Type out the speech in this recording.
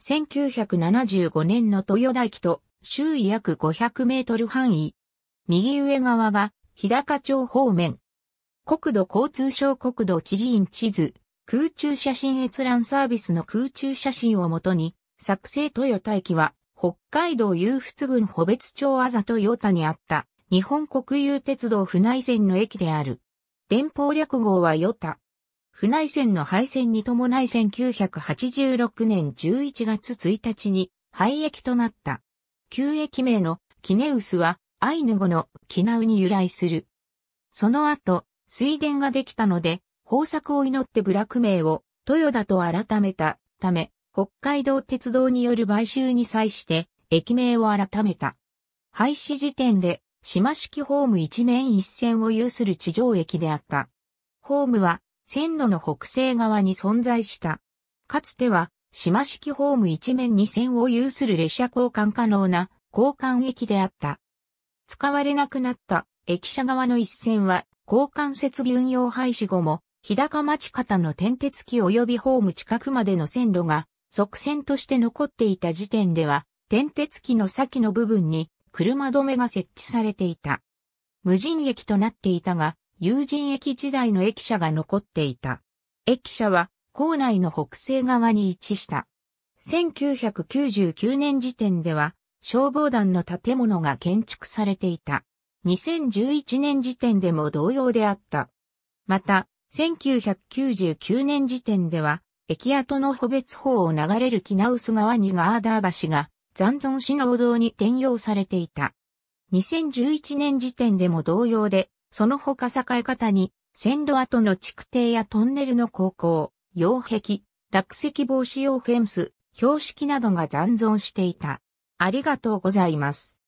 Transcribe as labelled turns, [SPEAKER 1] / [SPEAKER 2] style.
[SPEAKER 1] 1975年の豊田駅と周囲約500メートル範囲。右上側が日高町方面。国土交通省国土地理院地図、空中写真閲覧サービスの空中写真をもとに、作成豊田駅は北海道有仏郡保別町あざ豊田にあった日本国有鉄道船井線の駅である。電報略号はヨタ。府内線の廃線に伴い1986年11月1日に廃駅となった。旧駅名のキネウスはアイヌ語のキナウに由来する。その後、水田ができたので、豊作を祈って部落名を豊田と改めたため、北海道鉄道による買収に際して駅名を改めた。廃止時点で島式ホーム一面一線を有する地上駅であった。ホームは線路の北西側に存在した。かつては、島式ホーム一面に線を有する列車交換可能な交換駅であった。使われなくなった駅舎側の一線は交換設備運用廃止後も日高町方の転鉄機及びホーム近くまでの線路が側線として残っていた時点では転鉄機の先の部分に車止めが設置されていた。無人駅となっていたが友人駅時代の駅舎が残っていた。駅舎は校内の北西側に位置した。1999年時点では消防団の建物が建築されていた。2011年時点でも同様であった。また、1999年時点では、駅跡の保別法を流れる木直ス川にガーダー橋が残存市の道に転用されていた。2011年時点でも同様で、その他栄え方に、線路跡の築堤やトンネルの高校、擁壁、落石防止用フェンス、標識などが残存していた。ありがとうございます。